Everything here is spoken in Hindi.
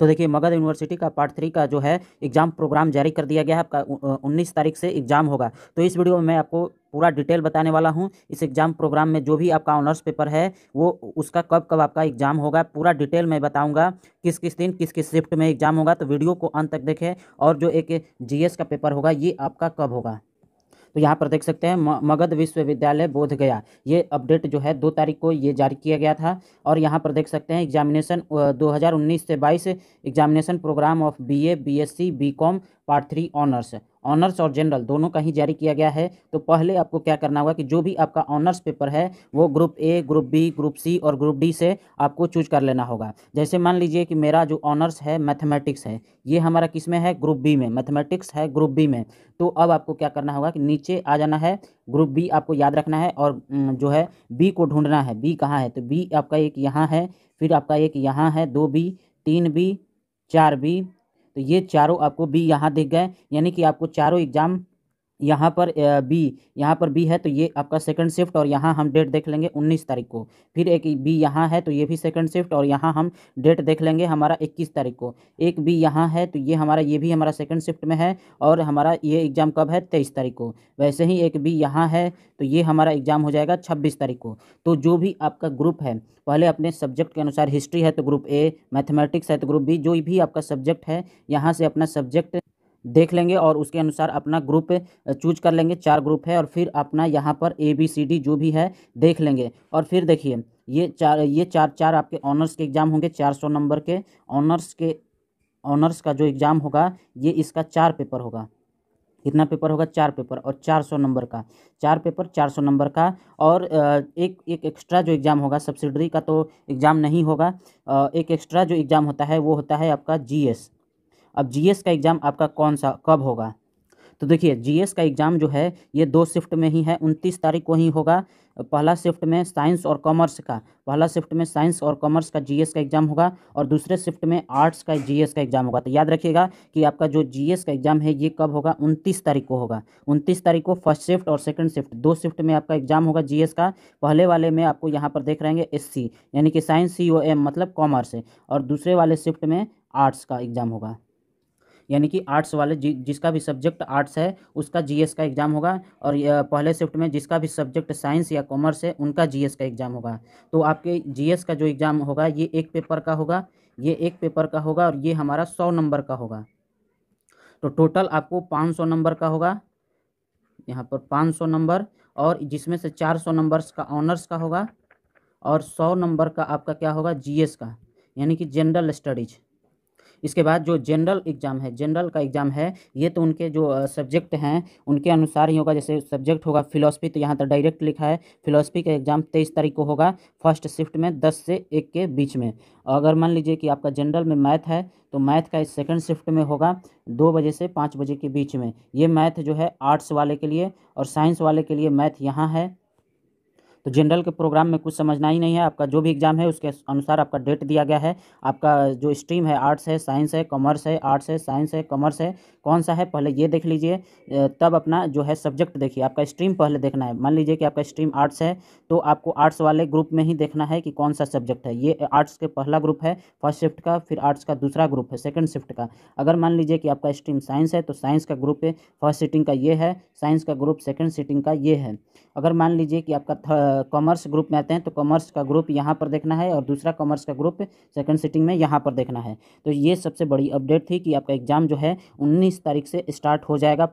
तो देखिए मगध यूनिवर्सिटी का पार्ट थ्री का जो है एग्जाम प्रोग्राम जारी कर दिया गया है आपका उन्नीस तारीख से एग्जाम होगा तो इस वीडियो में मैं आपको पूरा डिटेल बताने वाला हूँ इस एग्ज़ाम प्रोग्राम में जो भी आपका ऑनर्स पेपर है वो उसका कब कब आपका एग्ज़ाम होगा पूरा डिटेल मैं बताऊँगा किस किस दिन किस किस शिफ्ट में एग्ज़ाम होगा तो वीडियो को अंत तक देखें और जो एक जीएस का पेपर होगा ये आपका कब होगा तो यहाँ पर देख सकते हैं मगध विश्वविद्यालय बोध गया ये अपडेट जो है दो तारीख को ये जारी किया गया था और यहाँ पर देख सकते हैं एग्जामिनेशन 2019 से 22 examination programme of BA BSc BCom part three honours honours और जनरल दोनों का ही जारी किया गया है तो पहले आपको क्या करना होगा कि जो भी आपका ऑनर्स पेपर है वो group A group B group C और ग्रुप डी से आपको चूज कर लेना होगा जैसे मान लीजिए कि मेरा जो ऑनर्स है मैथमेटिक्स है ये हमारा किस में है ग्रुप बी में मैथमेटिक्स है ग्रुप बी में तो अब आपको क्या करना होगा कि नीचे आ जाना है ग्रुप बी आपको याद रखना है और जो है बी को ढूंढना है बी कहाँ है तो बी आपका एक यहाँ है फिर आपका एक यहाँ है दो बी तीन बी चार बी तो ये चारों आपको भी यहाँ दिख गए यानी कि आपको चारों एग्ज़ाम यहाँ पर बी यहाँ पर बी है तो ये आपका सेकंड शिफ्ट और यहाँ हम डेट देख लेंगे 19 तारीख को फिर एक बी यहाँ है तो ये भी सेकंड शिफ्ट और यहाँ हम डेट देख लेंगे हमारा 21 तारीख को एक बी यहाँ है तो ये हमारा ये भी हमारा सेकंड शिफ्ट में है और हमारा ये एग्ज़ाम कब है तेईस तारीख को वैसे ही एक बी यहाँ है तो ये हमारा एग्ज़ाम हो जाएगा छब्बीस तारीख को तो जो भी आपका ग्रुप है पहले अपने सब्जेक्ट के अनुसार हिस्ट्री है तो ग्रुप ए मैथमेटिक्स है तो ग्रुप बी जो भी आपका सब्जेक्ट है यहाँ से अपना सब्जेक्ट देख लेंगे और उसके अनुसार अपना ग्रुप चूज कर लेंगे चार ग्रुप है और फिर अपना यहाँ पर ए बी सी डी जो भी है देख लेंगे और फिर देखिए ये चार ये चार चार आपके ऑनर्स के एग्ज़ाम होंगे चार सौ नंबर के ऑनर्स के ऑनर्स का जो एग्ज़ाम होगा ये इसका चार पेपर होगा कितना पेपर होगा चार पेपर और चार सौ नंबर का चार पेपर चार सौ नंबर का और एक एक एक्स्ट्रा जो एग्ज़ाम होगा सब्सिडरी का तो एग्ज़ाम नहीं होगा एक एक्स्ट्रा जो एग्ज़ाम होता है वो होता है आपका जीएस अब जीएस का एग्ज़ाम आपका कौन सा कब होगा तो देखिए जीएस का एग्ज़ाम जो है ये दो शिफ्ट में ही है उनतीस तारीख को ही होगा पहला शिफ्ट में साइंस और कॉमर्स का पहला शिफ्ट में साइंस और कॉमर्स का जीएस का एग्ज़ाम होगा और दूसरे शिफ्ट में आर्ट्स का जीएस का एग्ज़ाम होगा तो याद रखिएगा कि आपका जो जीएस का एग्ज़ाम है ये कब होगा उनतीस तारीख को होगा उनतीस तारीख को फर्स्ट शिफ्ट और सेकंड शिफ्ट दो शिफ्ट में आपका एग्ज़ाम होगा जी का पहले वाले में आपको यहाँ पर देख रहेंगे एस यानी कि साइंस सी मतलब कॉमर्स और दूसरे वाले शिफ्ट में आर्ट्स का एग्ज़ाम होगा यानी कि आर्ट्स वाले जि, जिसका भी सब्जेक्ट आर्ट्स है उसका जीएस का एग्ज़ाम होगा और पहले शिफ्ट में जिसका भी सब्जेक्ट साइंस या कॉमर्स है उनका जीएस का एग्ज़ाम होगा तो आपके जीएस का जो एग्ज़ाम होगा ये एक पेपर का होगा ये एक पेपर का होगा और ये हमारा सौ नंबर का होगा तो टोटल आपको पाँच सौ नंबर का होगा यहाँ पर पाँच सौ नंबर और जिसमें से चार सौ नंबर्स का ऑनर्स का होगा और सौ नंबर का आपका क्या होगा जीएस का यानी कि जनरल स्टडीज़ इसके बाद जो जनरल एग्ज़ाम है जनरल का एग्ज़ाम है ये तो उनके जो सब्जेक्ट हैं उनके अनुसार ही होगा जैसे सब्जेक्ट होगा फिलोसफी तो यहाँ तक तो डायरेक्ट लिखा है फिलोसफी का एग्ज़ाम तेईस तारीख को होगा फर्स्ट शिफ्ट में दस से एक के बीच में अगर मान लीजिए कि आपका जनरल में मैथ है तो मैथ का सेकेंड शिफ्ट में होगा दो बजे से पाँच बजे के बीच में ये मैथ जो है आर्ट्स वाले के लिए और साइंस वाले के लिए मैथ यहाँ है तो जनरल के प्रोग्राम में कुछ समझना ही नहीं है आपका जो भी एग्ज़ाम है उसके अनुसार आपका डेट दिया गया है आपका जो स्ट्रीम है आर्ट्स है साइंस है कॉमर्स है आर्ट्स है साइंस है कॉमर्स है कौन सा है पहले ये देख लीजिए तब अपना जो है सब्जेक्ट देखिए आपका स्ट्रीम पहले देखना है मान लीजिए कि आपका स्ट्रीम आर्ट्स है तो आपको आर्ट्स वाले ग्रुप में ही देखना है कि कौन सा सब्जेक्ट है ये आर्ट्स के पहला ग्रुप है फर्स्ट शिफ्ट का फिर आर्ट्स का दूसरा ग्रुप है सेकेंड शिफ्ट का अगर मान लीजिए कि आपका स्ट्रीम साइंस है तो साइंस का ग्रुप फर्स्ट सीटिंग का ये है साइंस का ग्रुप सेकेंड सीटिंग का ये है अगर मान लीजिए कि आपका कॉमर्स ग्रुप में आते हैं तो कॉमर्स का ग्रुप यहाँ पर देखना है और दूसरा कॉमर्स का ग्रुप सेकंड सिटिंग में यहाँ पर देखना है तो ये सबसे बड़ी अपडेट थी कि आपका एग्ज़ाम जो है उन्नीस तारीख से स्टार्ट हो जाएगा